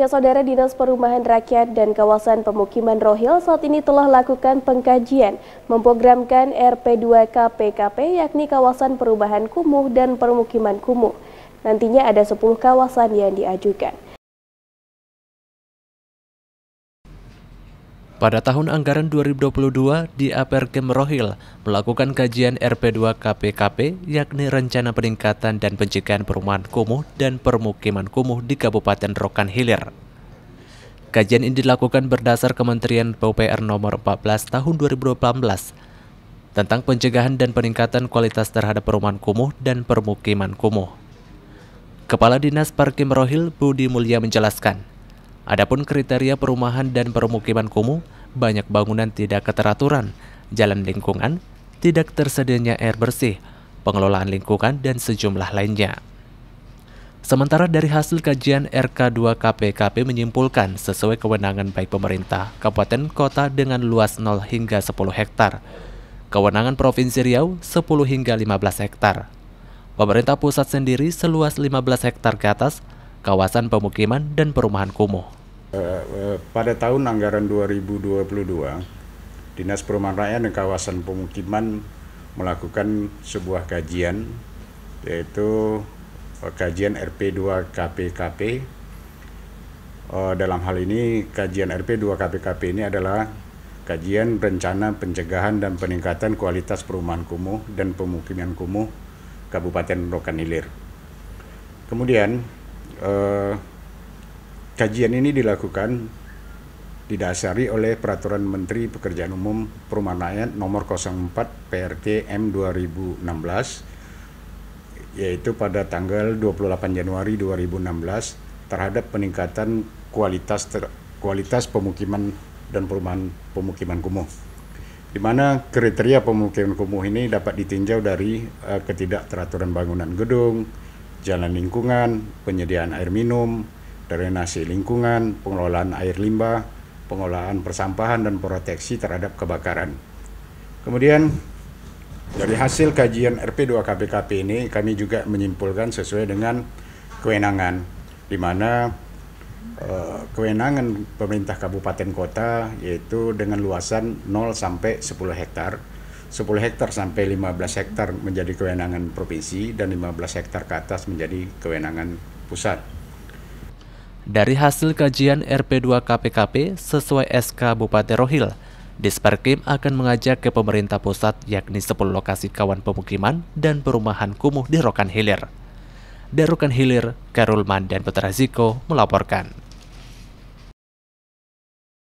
Ya, Saudara Dinas Perumahan Rakyat dan Kawasan Pemukiman Rohil saat ini telah lakukan pengkajian memprogramkan rp 2 k PKP yakni kawasan perubahan kumuh dan permukiman kumuh. Nantinya ada 10 kawasan yang diajukan. Pada tahun anggaran 2022, di Apergem Rohil melakukan kajian RP2 KPKP, yakni Rencana Peningkatan dan Pencegahan Perumahan Kumuh dan Permukiman Kumuh di Kabupaten Rokan Hilir. Kajian ini dilakukan berdasar Kementerian PUPR nomor 14 tahun 2018 tentang pencegahan dan peningkatan kualitas terhadap perumahan kumuh dan permukiman kumuh. Kepala Dinas Parkim Rohil Budi Mulia menjelaskan, Adapun kriteria perumahan dan permukiman kumuh, banyak bangunan tidak keteraturan, jalan lingkungan, tidak tersedianya air bersih, pengelolaan lingkungan, dan sejumlah lainnya. Sementara dari hasil kajian RK2 KPKP menyimpulkan sesuai kewenangan baik pemerintah, kabupaten kota dengan luas 0 hingga 10 hektar, kewenangan Provinsi Riau 10 hingga 15 hektar. Pemerintah pusat sendiri seluas 15 hektar ke atas kawasan pemukiman dan perumahan kumuh. Eh, eh, pada tahun anggaran 2022, Dinas Perumahan Rakyat dan Kawasan Pemukiman melakukan sebuah kajian yaitu eh, kajian RP2 KPKP. Dalam hal ini kajian RP2 KPKP ini adalah kajian rencana pencegahan dan peningkatan kualitas perumahan kumuh dan pemukiman kumuh Kabupaten Rokan Hilir. Kemudian eh, kajian ini dilakukan didasari oleh Peraturan Menteri Pekerjaan Umum Perumahan Rakyat Nomor 04 PRT M 2016 yaitu pada tanggal 28 Januari 2016 terhadap peningkatan kualitas ter, kualitas pemukiman dan perumahan pemukiman kumuh di mana kriteria pemukiman kumuh ini dapat ditinjau dari uh, ketidakteraturan bangunan gedung, jalan lingkungan, penyediaan air minum, drainase lingkungan, pengelolaan air limbah, pengelolaan persampahan dan proteksi terhadap kebakaran. Kemudian dari hasil kajian RP2 KPKP ini kami juga menyimpulkan sesuai dengan kewenangan di mana eh, kewenangan pemerintah kabupaten kota yaitu dengan luasan 0 sampai 10 hektar 10 hektar sampai 15 hektar menjadi kewenangan provinsi dan 15 hektar ke atas menjadi kewenangan pusat. Dari hasil kajian RP2 KPKP sesuai SK Bupati Rohil, Disperkim akan mengajak ke pemerintah pusat yakni 10 lokasi kawan pemukiman dan perumahan kumuh di Rokan Hilir. Darukan Hilir, Karulman dan Putra Ziko melaporkan.